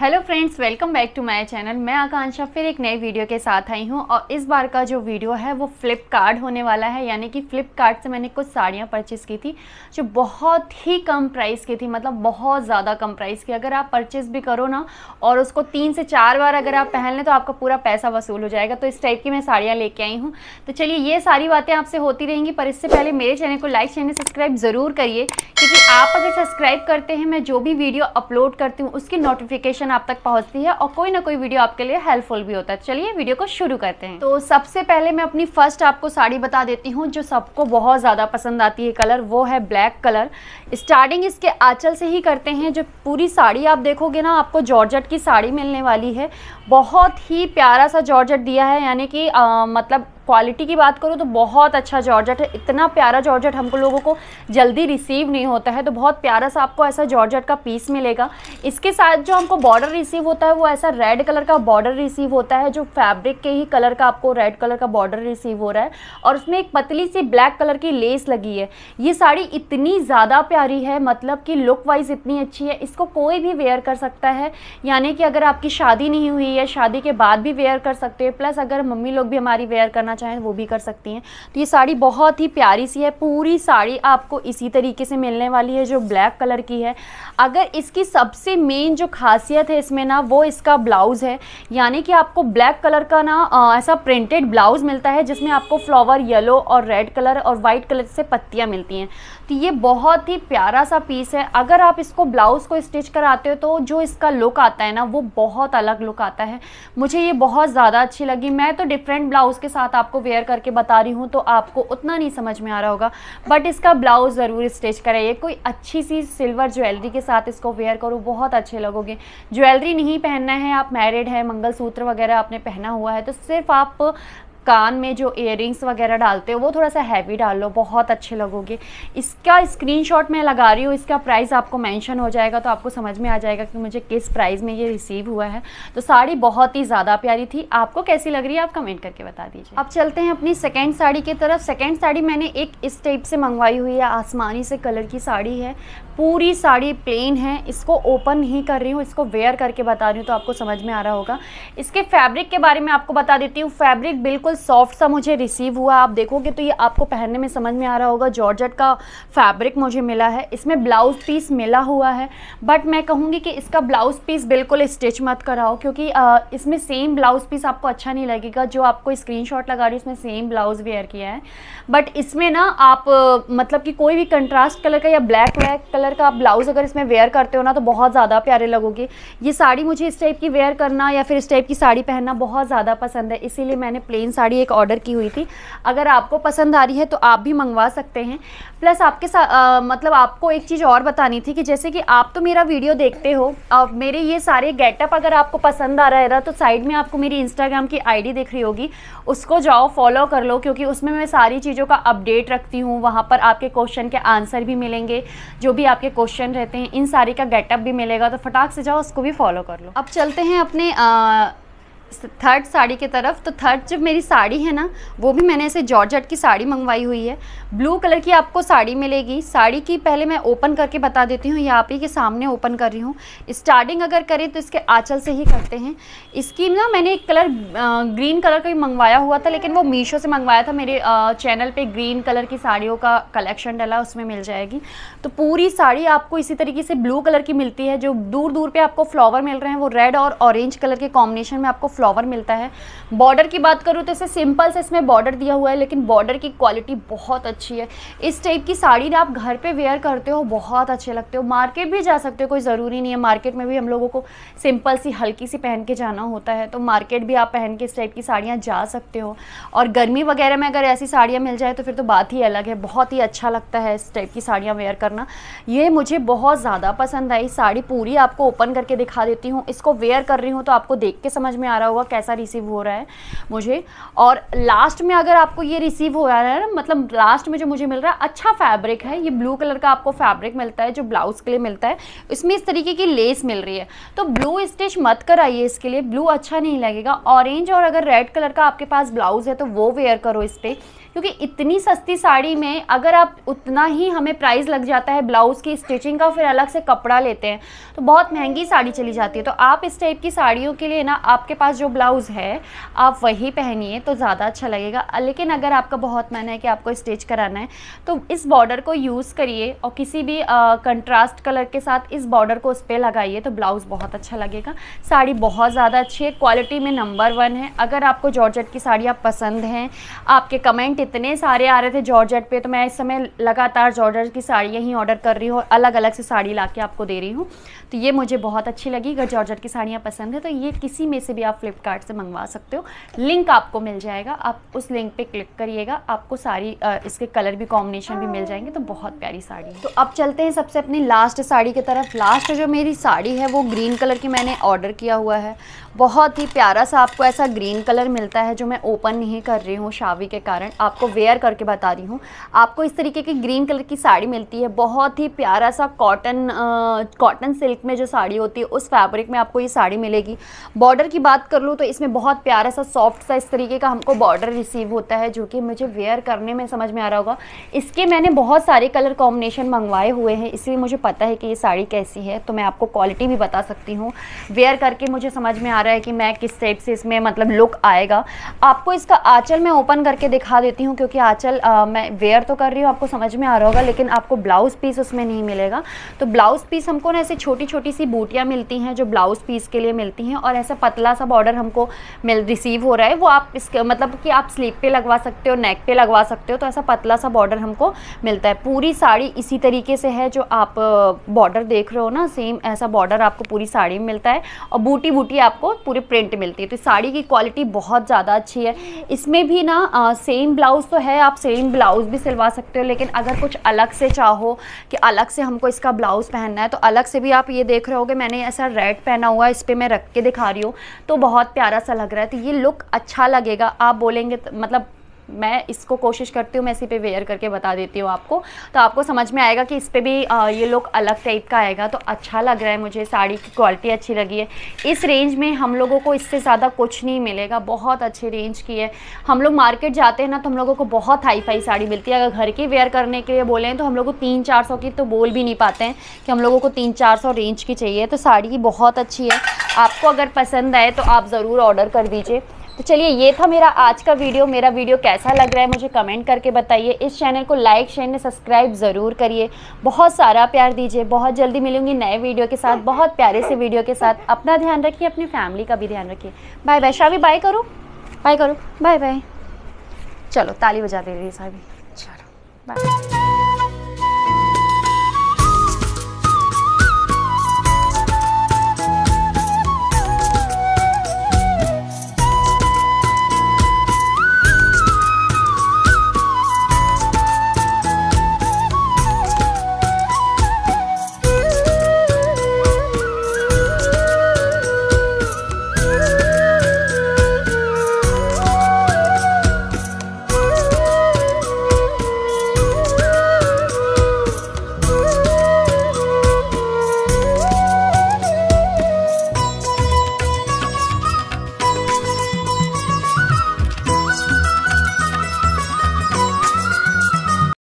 hello friends welcome back to my channel मैं आकांक्षा फिर एक नए वीडियो के साथ आई हूं और इस बार का जो वीडियो है वो फ़्लिपकार्ट होने वाला है यानी कि फ़्लिपकार्ट से मैंने कुछ साड़ियां परचेज़ की थी जो बहुत ही कम प्राइस की थी मतलब बहुत ज़्यादा कम प्राइस की अगर आप परचेज़ भी करो ना और उसको तीन से चार बार अगर आप पहन लें तो आपका पूरा पैसा वसूल हो जाएगा तो इस टाइप की मैं साड़ियाँ लेके आई हूँ तो चलिए ये सारी बातें आपसे होती रहेंगी पर इससे पहले मेरे चैनल को लाइक चैनल सब्सक्राइब ज़रूर करिए क्योंकि आप अगर सब्सक्राइब करते हैं मैं जो भी वीडियो अपलोड करती हूँ उसकी नोटिफिकेशन इन्फॉर्मेशन आप तक पहुंचती है और कोई ना कोई वीडियो आपके लिए हेल्पफुल भी होता है चलिए वीडियो को शुरू करते हैं तो सबसे पहले मैं अपनी फर्स्ट आपको साड़ी बता देती हूँ जो सबको बहुत ज़्यादा पसंद आती है कलर वो है ब्लैक कलर स्टार्टिंग इसके आँचल से ही करते हैं जो पूरी साड़ी आप देखोगे ना आपको जॉर्जट की साड़ी मिलने वाली है बहुत ही प्यारा सा जॉर्जट दिया है यानी कि मतलब क्वालिटी की बात करूँ तो बहुत अच्छा जॉर्जेट है इतना प्यारा जॉर्जेट हमको लोगों को जल्दी रिसीव नहीं होता है तो बहुत प्यारा सा आपको ऐसा जॉर्जेट का पीस मिलेगा इसके साथ जो हमको बॉर्डर रिसीव होता है वो ऐसा रेड कलर का बॉर्डर रिसीव होता है जो फैब्रिक के ही कलर का आपको रेड कलर का बॉर्डर रिसीव हो रहा है और उसमें एक पतली सी ब्लैक कलर की लेस लगी है ये साड़ी इतनी ज़्यादा प्यारी है मतलब कि लुक वाइज इतनी अच्छी है इसको कोई भी वेयर कर सकता है यानी कि अगर आपकी शादी नहीं हुई है शादी के बाद भी वेयर कर सकते हैं प्लस अगर मम्मी लोग भी हमारी वेयर करना चाहें वो भी कर सकती हैं तो ये साड़ी बहुत ही प्यारी सी है पूरी साड़ी आपको इसी तरीके से मिलने वाली है जो ब्लैक कलर की है अगर इसकी सबसे मेन जो खासियत है इसमें ना वो इसका ब्लाउज़ है यानी कि आपको ब्लैक कलर का ना ऐसा प्रिंटेड ब्लाउज़ मिलता है जिसमें आपको फ्लावर येलो और रेड कलर और वाइट कलर से पत्तियाँ मिलती हैं तो ये बहुत ही प्यारा सा पीस है अगर आप इसको ब्लाउज़ को स्टिच कराते हो तो जो इसका लुक आता है ना वो बहुत अलग लुक आता है मुझे ये बहुत ज़्यादा अच्छी लगी मैं तो डिफरेंट ब्लाउज़ के साथ आप आपको वेयर करके बता रही हूँ तो आपको उतना नहीं समझ में आ रहा होगा बट इसका ब्लाउज ज़रूर स्टिच कराइए कोई अच्छी सी सिल्वर ज्वेलरी के साथ इसको वेयर करो बहुत अच्छे लगोगे ज्वेलरी नहीं पहनना है आप मैरिड है मंगलसूत्र वगैरह आपने पहना हुआ है तो सिर्फ आप कान में जो इयर वगैरह डालते हो वो थोड़ा सा हैवी डाल लो बहुत अच्छे लगोगे इसका स्क्रीनशॉट मैं लगा रही हूँ इसका प्राइस आपको मेंशन हो जाएगा तो आपको समझ में आ जाएगा कि मुझे किस प्राइस में ये रिसीव हुआ है तो साड़ी बहुत ही ज़्यादा प्यारी थी आपको कैसी लग रही है आप कमेंट करके बता दीजिए अब चलते हैं अपनी सेकेंड साड़ी की तरफ सेकेंड साड़ी मैंने एक इस टाइप से मंगवाई हुई है आसमानी से कलर की साड़ी है पूरी साड़ी प्लेन है इसको ओपन ही कर रही हूँ इसको वेयर करके बता रही हूँ तो आपको समझ में आ रहा होगा इसके फैब्रिक के बारे में आपको बता देती हूँ फैब्रिक बिल्कुल बिल्कुल सॉफ्ट सा मुझे रिसीव हुआ आप देखोगे तो ये आपको पहनने में समझ में आ रहा होगा जॉर्जट का फैब्रिक मुझे मिला है इसमें ब्लाउज़ पीस मिला हुआ है बट मैं कहूँगी कि इसका ब्लाउज़ पीस बिल्कुल स्टिच मत कराओ क्योंकि इसमें सेम ब्लाउज़ पीस आपको अच्छा नहीं लगेगा जो आपको स्क्रीन लगा रही उसमें सेम ब्लाउज़ वेयर किया है बट इसमें ना आप मतलब कि कोई भी कंट्रास्ट कलर का या ब्लैक ब्लैक कलर का आप ब्लाउज़ अगर इसमें वेयर करते हो ना तो बहुत ज़्यादा प्यारे लगोगे ये साड़ी मुझे इस टाइप की वेयर करना या फिर इस टाइप की साड़ी पहनना बहुत ज़्यादा पसंद है इसीलिए मैंने प्लेन साड़ी एक ऑर्डर की हुई थी अगर आपको पसंद आ रही है तो आप भी मंगवा सकते हैं प्लस आपके साथ मतलब आपको एक चीज़ और बतानी थी कि जैसे कि आप तो मेरा वीडियो देखते हो और मेरे ये सारे गेटअप अगर आपको पसंद आ रहा है तो साइड में आपको मेरी इंस्टाग्राम की आई दिख रही होगी उसको जाओ फॉलो कर लो क्योंकि उसमें मैं सारी चीज़ों का अपडेट रखती हूँ वहाँ पर आपके क्वेश्चन के आंसर भी मिलेंगे जो भी आपके क्वेश्चन रहते हैं इन सारी का गेटअप भी मिलेगा तो फटाक से जाओ उसको भी फॉलो कर लो अब चलते हैं अपने आ, थर्ड साड़ी की तरफ तो थर्ड जो मेरी साड़ी है ना वो भी मैंने ऐसे जॉर्जट की साड़ी मंगवाई हुई है ब्लू कलर की आपको साड़ी मिलेगी साड़ी की पहले मैं ओपन करके बता देती हूँ यहाँ पे के सामने ओपन कर रही हूँ स्टार्टिंग अगर करें तो इसके आँचल से ही करते हैं इसकी ना मैंने एक कलर ग्रीन कलर का भी मंगवाया हुआ था लेकिन वो मीशो से मंगवाया था मेरे चैनल पर ग्रीन कलर की साड़ियों का कलेक्शन डला उसमें मिल जाएगी तो पूरी साड़ी आपको इसी तरीके से ब्लू कलर की मिलती है जो दूर दूर पर आपको फ्लावर मिल रहे हैं वो रेड और ऑरेंज कलर के कॉम्बिनेशन में आपको फ्लावर मिलता है बॉर्डर की बात करूँ तो इसे सिंपल से इसमें बॉर्डर दिया हुआ है लेकिन बॉर्डर की क्वालिटी बहुत अच्छी है इस टाइप की साड़ी ना आप घर पर वेयर करते हो बहुत अच्छे लगते हो मार्केट भी जा सकते हो कोई ज़रूरी नहीं है मार्केट में भी हम लोगों को सिंपल सी हल्की सी पहन के जाना होता है तो मार्केट भी आप पहन के इस टाइप की साड़ियाँ जा सकते हो और गर्मी वगैरह में अगर ऐसी साड़ियाँ मिल जाए तो फिर तो बात ही अलग है बहुत ही अच्छा लगता है इस टाइप की साड़ियाँ वेयर करना ये मुझे बहुत ज़्यादा पसंद आई साड़ी पूरी आपको ओपन करके दिखा देती हूँ इसको वेयर कर रही हूँ तो आपको देख के समझ में आ रहा हुआ कैसा रिसीव हो रहा है मुझे और लास्ट में अगर आपको ये रिसीव हो रहा है ना मतलब लास्ट में जो मुझे मिल रहा है अच्छा फैब्रिक है ये ब्लू कलर का आपको फैब्रिक मिलता है जो ब्लाउज़ के लिए मिलता है इसमें इस तरीके की लेस मिल रही है तो ब्लू स्टिच मत कराइए इसके लिए ब्लू अच्छा नहीं लगेगा ऑरेंज और अगर रेड कलर का आपके पास ब्लाउज़ है तो वो वेयर करो इस पर क्योंकि इतनी सस्ती साड़ी में अगर आप उतना ही हमें प्राइस लग जाता है ब्लाउज़ की स्टिचिंग का फिर अलग से कपड़ा लेते हैं तो बहुत महंगी साड़ी चली जाती है तो आप इस टाइप की साड़ियों के लिए ना आपके पास जो ब्लाउज़ है आप वही पहनिए तो ज़्यादा अच्छा लगेगा लेकिन अगर आपका बहुत मन है कि आपको स्टिच कराना है तो इस बॉर्डर को यूज़ करिए और किसी भी कंट्रास्ट कलर के साथ इस बॉर्डर को उस पर लगाइए तो ब्लाउज़ बहुत अच्छा लगेगा साड़ी बहुत ज़्यादा अच्छी है क्वालिटी में नंबर वन है अगर आपको जॉर्जेट की साड़ियाँ पसंद हैं आपके कमेंट इतने सारे आ रहे थे जॉर्जेट पे तो मैं इस समय लगातार जॉर्जेट की साड़ियाँ ही ऑर्डर कर रही हूँ अलग अलग से साड़ी ला आपको दे रही हूँ तो ये मुझे बहुत अच्छी लगी अगर जॉर्जेट की साड़ियाँ पसंद है तो ये किसी में से भी आप फ्लिपकार्ट से मंगवा सकते हो लिंक आपको मिल जाएगा आप उस लिंक पे क्लिक करिएगा आपको सारी आ, इसके कलर भी कॉम्बिनेशन भी मिल जाएंगे तो बहुत प्यारी साड़ी है तो अब चलते हैं सबसे अपनी लास्ट साड़ी की तरफ लास्ट जो मेरी साड़ी है वो ग्रीन कलर की मैंने ऑर्डर किया हुआ है बहुत ही प्यारा सा आपको ऐसा ग्रीन कलर मिलता है जो मैं ओपन नहीं कर रही हूँ शावी के कारण आपको वेयर करके बता रही हूँ आपको इस तरीके की ग्रीन कलर की साड़ी मिलती है बहुत ही प्यारा सा कॉटन कॉटन सिल्क में जो साड़ी होती है उस फैब्रिक में आपको ये साड़ी मिलेगी बॉर्डर की बात करूँ कर लूँ तो इसमें बहुत प्यारा सा सॉफ्ट सा इस तरीके का हमको बॉर्डर रिसीव होता है जो कि मुझे वेयर करने में समझ में आ रहा होगा इसके मैंने बहुत सारे कलर कॉम्बिनेशन मंगवाए हुए हैं इसलिए मुझे पता है कि ये साड़ी कैसी है तो मैं आपको क्वालिटी भी बता सकती हूँ वेयर करके मुझे समझ में आ रहा है कि मैं किस टाइप से इसमें मतलब लुक आएगा आपको इसका आँचल मैं ओपन करके दिखा देती हूँ क्योंकि आँचल मैं वेयर तो कर रही हूँ आपको समझ में आ रहा होगा लेकिन आपको ब्लाउज़ पीस उसमें नहीं मिलेगा तो ब्लाउज़ पीस हमको ना ऐसे छोटी छोटी सी बूटियाँ मिलती हैं जो ब्लाउज़ पीस के लिए मिलती हैं और ऐसा पतला सा ऑर्डर हमको मिल रिसीव हो रहा है वो आप इस मतलब कि आप स्लीप पे लगवा सकते हो नेक पे लगवा सकते हो तो ऐसा पतला सा बॉर्डर हमको मिलता है पूरी साड़ी इसी तरीके से है जो आप बॉर्डर देख रहे हो ना सेम ऐसा बॉर्डर आपको पूरी साड़ी में मिलता है और बूटी बूटी आपको पूरी प्रिंट मिलती है तो साड़ी की क्वालिटी बहुत ज़्यादा अच्छी है इसमें भी ना आ, सेम ब्लाउज़ तो है आप सेम ब्लाउज़ भी सिलवा सकते हो लेकिन अगर कुछ अलग से चाहो कि अलग से हमको इसका ब्लाउज़ पहनना है तो अलग से भी आप ये देख रहे हो मैंने ऐसा रेड पहना हुआ है इस पर मैं रख के दिखा रही हूँ तो बहुत बहुत प्यारा सा लग रहा है तो ये लुक अच्छा लगेगा आप बोलेंगे तो मतलब मैं इसको कोशिश करती हूँ मैं इसी पे वेयर करके बता देती हूँ आपको तो आपको समझ में आएगा कि इस पर भी आ, ये लोग अलग टाइप का आएगा तो अच्छा लग रहा है मुझे साड़ी की क्वालिटी अच्छी लगी है इस रेंज में हम लोगों को इससे ज़्यादा कुछ नहीं मिलेगा बहुत अच्छी रेंज की है हम लोग मार्केट जाते हैं ना तो हम लोगों को बहुत हाई फाई साड़ी मिलती है अगर घर की वेयर करने के लिए बोलें तो हम लोग को तीन चार सौ की तो बोल भी नहीं पाते हैं कि हम लोगों को तीन चार सौ रेंज की चाहिए तो साड़ी बहुत अच्छी है आपको अगर पसंद आए तो आप ज़रूर ऑर्डर कर दीजिए तो चलिए ये था मेरा आज का वीडियो मेरा वीडियो कैसा लग रहा है मुझे कमेंट करके बताइए इस चैनल को लाइक शेयर सब्सक्राइब ज़रूर करिए बहुत सारा प्यार दीजिए बहुत जल्दी मिलूंगी नए वीडियो के साथ बहुत प्यारे से वीडियो के साथ अपना ध्यान रखिए अपनी फैमिली का भी ध्यान रखिए बाय बाय शावी बाय करो बाय करो बाय बाय चलो ताली बजा दे रही है शावी चलो बाय